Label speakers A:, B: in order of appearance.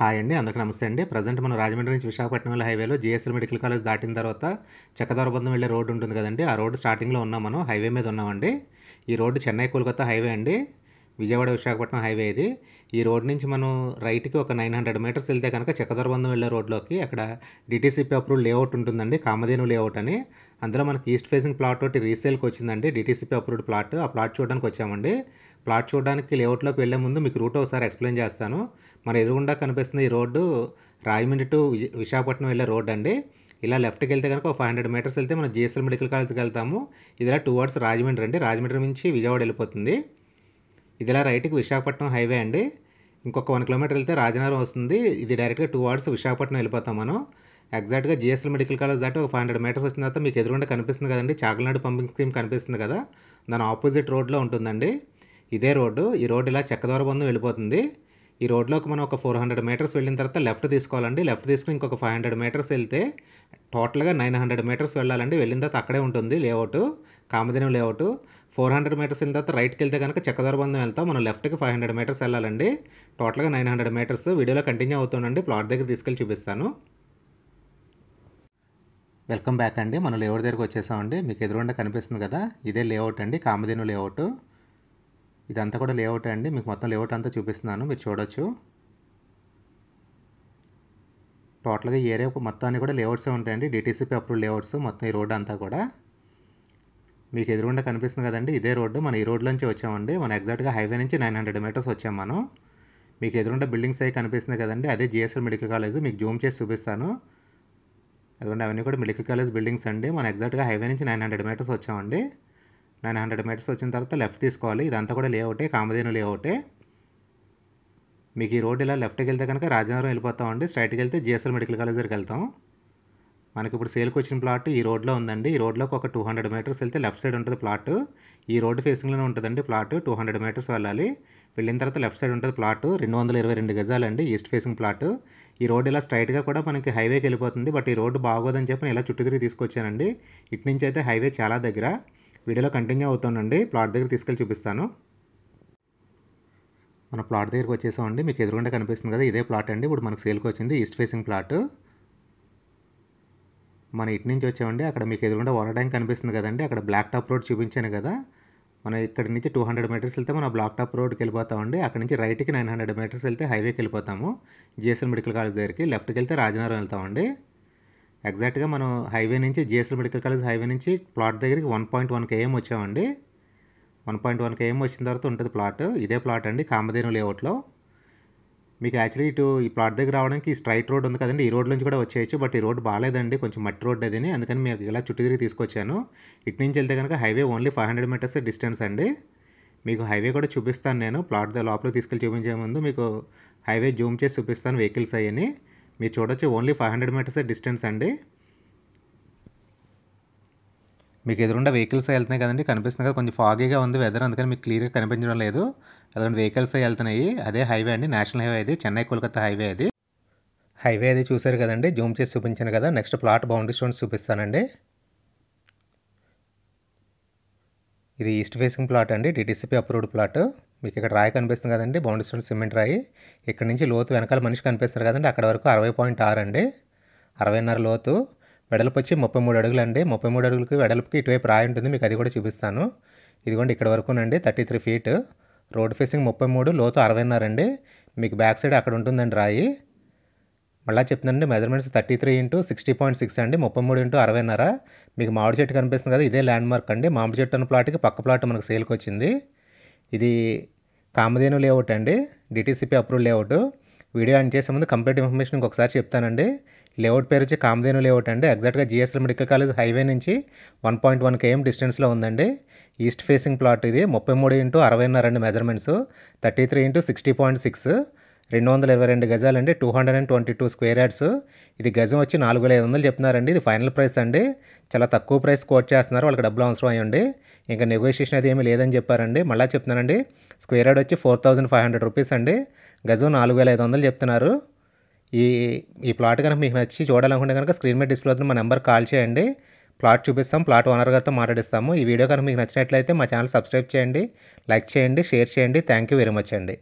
A: hi అండి అందరికీ నమస్తే అండి ప్రజెంట్ మనం రాజమండ్రి నుంచి విశాఖపట్నం వెళ్ళే హైవేలో జిఎస్ఎల్ మెడికల్ కాలేజ్ దాటిన తర్వాత బంధం వెళ్ళే రోడ్డు ఉంటుంది కదండి ఆ రోడ్డు స్టార్టింగ్లో ఉన్నాం మనం హైవే మీద ఉన్నామండి ఈ రోడ్డు చెన్నై కోల్కతా హైవే అండి విజయవాడ విశాఖపట్నం హైవే ఇది ఈ రోడ్ నుంచి మనం రైట్కి ఒక నైన్ హండ్రెడ్ మీటర్స్ వెళ్తే కనుక చక్కదర్బంధం వెళ్ళే రోడ్లోకి అక్కడ డిటీసీపీ అప్రూవ్ లేఅవుట్ ఉంటుందండి కామధేను లేఅవుట్ అని అందులో మనకి ఈస్ట్ ఫేసింగ్ ప్లాట్ ఒకటి రీసేల్కి వచ్చిందండి డిటీసీపీ అప్రూవ్డ్ ప్లాట్ ఆ ప్లాట్ చూడడానికి వచ్చామండి ప్లాట్ చూడడానికి లేఅవుట్లోకి వెళ్లే ముందు మీకు రూట్ ఒకసారి ఎక్స్ప్లెయిన్ చేస్తాను మన ఎదురుగుండా కనిపిస్తుంది ఈ రోడ్డు రాయమండ్రి టు విశాఖపట్నం వెళ్ళే రోడ్ అండి ఇలా లెఫ్ట్కి వెళ్తే కనుక ఫైవ్ హండ్రెడ్ మీటర్స్ వెళ్తే మనం జిఎస్ఎల్ మెడికల్ కాలేజ్కి వెళ్తాము ఇదిలా టూ అవర్స్ రాజమండ్రి అండి రాజమండ్రి నుంచి విజయవాడ వెళ్ళిపోతుంది ఇది ఇలా రైట్కి విశాఖపట్నం హైవే అండి ఇంకొక వన్ కిలోమీటర్ వెళ్తే రాజనగరం వస్తుంది ఇది డైరెక్ట్గా టూ అవర్స్ విశాఖపట్నం వెళ్ళిపోతాం మనం ఎగ్జాక్ట్గా జిఎస్ఎల్ మెడికల్ కాలేజ్ దాటి ఒక ఫైవ్ హండ్రెడ్ మీటర్స్ వచ్చిన తర్వాత మీకు ఎదురుగుండా కనిపిస్తుంది కదండి చాకలనాడు పంపింగ్ స్కీమ్ కనిపిస్తుంది కదా దాని ఆపోజిట్ రోడ్లో ఉంటుందండి ఇదే రోడ్డు ఈ రోడ్డు ఇలా చెక్కదోర బంధం వెళ్ళిపోతుంది ఈ రోడ్లోకి మనం ఒక ఫోర్ హండ్రెడ్ మీటర్స్ వెళ్ళిన తర్వాత లెఫ్ట్ తీసుకోవాలండి లెఫ్ట్ తీసుకుని ఇంకొక ఫైవ్ హండ్రెడ్ మీటర్స్ వెళ్తే టోటల్గా నైన్ హండ్రెడ్ మీటర్స్ వెళ్ళాలండి వెళ్ళిన తర్వాత అక్కడే ఉంటుంది layout Kamadhenam layout four hundred metres వెళ్ళిన తర్వాత రైట్కి వెళ్తే కనుక బంధం వెళ్తాం మనం లెఫ్ట్కి ఫైవ్ హండ్రెడ్ మీటర్స్ వెళ్ళాలండి టోటల్గా నైన్ హండ్రెడ్ మీటర్స్ వీడియోలో కంటిన్యూ అవుతుండండి ప్లాట్ దగ్గర తీసుకెళ్ళి చూపిస్తాను వెల్కమ్ బ్యాక్ అండి మనం లేఅవుట్ దగ్గరకు వచ్చేసామండి మీకు ఎదురుండా కనిపిస్తుంది కదా ఇదే లేఅవుట్ అండి కామదేను లేఅవుట్ ఇదంతా కూడా లేఅవుట్ అండి మీకు మొత్తం లేఅవుట్ అంతా చూపిస్తున్నాను మీరు చూడొచ్చు టోటల్గా ఏరియా మొత్తాన్ని కూడా లేఅవుట్సే ఉంటాయండి డిటీసీపీ అప్రూవ్ లేఅవుట్స్ మొత్తం ఈ రోడ్ అంతా కూడా మీకు ఎదురుగుండా కనిపిస్తుంది కదండి ఇదే రోడ్డు మనం ఈ నుంచి వచ్చామండి మనం ఎగ్జాక్ట్గా హైవే నుంచి నైన్ హండ్రెడ్ మీటర్స్ వచ్చాం మనం మీకు ఎదురుండే బిల్డింగ్స్ అవి కనిపిస్తుంది కదండి అదే జిఎస్ఎల్ మెడికల్ కాలేజ్ మీకు జూమ్ చేసి చూపిస్తాను అదిగోండి అవన్నీ కూడా మెడికల్ కాలేజ్ బిల్డింగ్స్ అండి మనం ఎగ్జాక్ట్గా హైవే నుంచి నైన్ హండ్రెడ్ మీటర్స్ వచ్చామండి నైన్ హండ్రెడ్ మీటర్స్ వచ్చిన తర్వాత లెఫ్ట్ తీసుకోవాలి ఇదంతా కూడా లేఅవుటే కామధేను లేఅవుటే మీకు ఈ రోడ్ ఇలా లెఫ్ట్కి వెళ్తే కనుక రాజేంద్రం వెళ్ళిపోతామండి స్ట్రైట్కి వెళ్తే జిఎస్ఎల్ మెడికల్ కాలేజ్ దగ్గరికి వెళ్తాం మనకి ఇప్పుడు సేల్కి వచ్చిన ప్లాట్ ఈ రోడ్లో ఉందండి ఈ రోడ్లోకి ఒక టూ హండ్రెడ్ మీటర్స్ వెళ్తే లెఫ్ట్ సైడ్ ఉంటుంది ప్లాట్ ఈ రోడ్డు ఫేసింగ్లోనే ఉంటుందండి ప్లాట్ టూ హండ్రెడ్ మీటర్స్ వెళ్ళాలి వెళ్ళిన తర్వాత లెఫ్ట్ సైడ్ ఉంటుంది ప్లాట్ రెండు వందల ఇరవై రెండు గజాలండి ఈస్ట్ ఫేసింగ్ ప్లాట్ ఈ రోడ్ ఇలా స్ట్రైట్గా కూడా మనకి హైవేకి వెళ్ళిపోతుంది బట్ ఈ రోడ్డు బాగోదని చెప్పి నేను ఇలా చుట్టూ తిరిగి తీసుకొచ్చానండి ఇటు నుంచి అయితే హైవే చాలా దగ్గర వీడియోలో కంటిన్యూ అవుతానండి ప్లాట్ దగ్గర తీసుకెళ్ళి చూపిస్తాను మన ప్లాట్ దగ్గరికి వచ్చేసామండి మీకు ఎదురుగుండా కనిపిస్తుంది కదా ఇదే ప్లాట్ అండి ఇప్పుడు మనకు సేల్కి వచ్చింది ఈస్ట్ ఫేసింగ్ ప్లాట్ మన ఇటు నుంచి వచ్చామండి అక్కడ మీకు ఎదురుకుండా వాటర్ ట్యాంక్ కనిపిస్తుంది కదండి అక్కడ బ్లాక్ టాప్ రోడ్ చూపించాను కదా మనం ఇక్కడి నుంచి టూ హండ్రెడ్ మీటర్స్ వెళ్తే మనం బ్లాక్ టాప్ రోడ్కి వెళ్ళిపోతామండి అక్కడ నుంచి రైట్కి నైన్ హండ్రెడ్ మీటర్స్ వెళ్తే హైవేకి వెళ్ళిపోతాము జిఎస్ఎల్ మెడికల్ కాలేజ్ దగ్గరికి లెఫ్ట్కి వెళ్తే రాజనగరం వెళ్తామండి ఎగ్జాక్ట్గా మనం హైవే నుంచి జిఎస్ఎల్ మెడికల్ కాలేజ్ హైవే నుంచి ప్లాట్ దగ్గరికి వన్ పాయింట్ వన్ కేఎం వచ్చామండి వన్ పాయింట్ వన్ కేఎం వచ్చిన తర్వాత ఉంటుంది ప్లాట్ ఇదే ప్లాట్ అండి కామధేను లేఅవుట్లో మీకు యాక్చువల్లీ ఇటు ఈ ప్లాట్ దగ్గర రావడానికి స్ట్రైట్ రోడ్ ఉంది కదండి ఈ రోడ్ నుంచి కూడా వచ్చేయచ్చు బట్ ఈ రోడ్ బాగాలేదండి కొంచెం మట్టి రోడ్ అదిని అందుకని మీరు ఇలా చుట్టూ తిరిగి తీసుకొచ్చాను ఇటు నుంచి వెళ్తే కనుక highway only five hundred metres distance అండి మీకు హైవే కూడా చూపిస్తాను నేను ప్లాట్ లోపల తీసుకెళ్ళి చూపించే ముందు మీకు హైవే జూమ్ చేసి చూపిస్తాను వెహికల్స్ అయ్యని మీరు చూడొచ్చు only five hundred metres distance అండి మీకు ఎదురుండే వెహికల్స్ వెళ్తున్నాయి కదండి కనిపిస్తుంది కదా కొంచెం ఫాగీగా ఉంది వెదర్ అందుకని మీకు క్లియర్గా కనిపించడం లేదు అదొకటి వెహికల్స్ వెళ్తున్నాయి అదే హైవే అండి నేషనల్ హైవే అది చెన్నై కోల్కతా హైవే అది హైవే అది చూశారు కదండి జూమ్ చేసి చూపించాను కదా నెక్స్ట్ ప్లాట్ బౌండరీ స్టోన్స్ చూపిస్తానండి ఇది ఈస్ట్ ఫేసింగ్ ప్లాట్ అండి డిటీసీపీ అప్రూవ్డ్ ప్లాట్ మీకు ఇక్కడ రాయి కనిపిస్తుంది కదండి బౌండరీ స్టోన్ సిమెంట్ రాయి ఇక్కడ నుంచి లోతు వెనకాల మనిషి కనిపిస్తారు కదండి అక్కడ వరకు అరవై పాయింట్ ఆరు అండి అరవైన్నర లోతు వెడల్పు వచ్చి ముప్పై మూడు అడుగులు అండి ముప్పై మూడు అడుగులకి వెడల్పుకి ఇటువైపు రాయి ఉంటుంది మీకు అది కూడా చూపిస్తాను ఇదిగోండి ఇక్కడ వరకునండి thirty three feet road facing ముప్పై మూడు లోతు అరవైన్నర అండి మీకు బ్యాక్ సైడ్ అక్కడ ఉంటుందండి రాయి మళ్ళీ చెప్తుందండి measurements thirty three into sixty point six అండి ముప్పై మూడు ఇంటూ అరవైన్నర మీకు మామిడి చెట్టు కనిపిస్తుంది కదా ఇదే ల్యాండ్ మార్క్ అండి మామిడి చెట్టు అన్న ప్లాట్కి పక్క ప్లాట్ మనకు సేల్కి వచ్చింది ఇది కామధేను లేఅవుట్ అండి DTCP approve layout video on చేసే ముందు కంప్లీట్ ఇన్ఫర్మేషన్ ఇంకొకసారి చెప్తానండి లేఅవుట్ పేరు వచ్చి కామదేను లేఅవుట్ అండి ఎగ్జాక్ట్గా జిఎస్ఎల్ మెడికల్ కాలేజ్ హైవే నుంచి వన్ పాయింట్ వన్ కేఎం డిస్టెన్స్లో ఉందండి ఈస్ట్ ఫేసింగ్ ప్లాట్ ఇది ముప్పై మూడు ఇంటూ ఉన్న రెండు measurements thirty three into sixty point six రెండు వందల ఇరవై రెండు గజాలు అండి two hundred and twenty two square yards ఇది గజం వచ్చి నాలుగు వేల ఐదు వందలు చెప్తున్నారండి ఇది ఫైనల్ ప్రైస్ అండి చాలా తక్కువ ప్రైస్ కోట్ చేస్తున్నారు వాళ్ళకి డబ్బులు అవసరం అయ్యండి ఇంకా నెగోషియేషన్ అది ఏమీ లేదని చెప్పారండి మళ్ళీ చెప్తున్నానండి స్క్వేర్ యార్డ్ వచ్చి four thousand five hundred rupees అండి గజం నాలుగు వేల ఐదు వందలు చెప్తున్నారు ఈ ఈ ప్లాట్ కనుక మీకు నచ్చి చూడాలనుకుంటే కనుక స్క్రీన్ మీద డిస్ప్లే అవుతుంది మా నెంబర్ కాల్ చేయండి ప్లాట్ చూపిస్తాం ప్లాట్ ఓనర్ గారితో మాట్లాడిస్తాము ఈ వీడియో కనుక మీకు నచ్చినట్లయితే మా ఛానల్ సబ్స్క్రైబ్ చేయండి లైక్ చేయండి షేర్ చేయండి థ్యాంక్ యూ వెరీ మచ్ అండి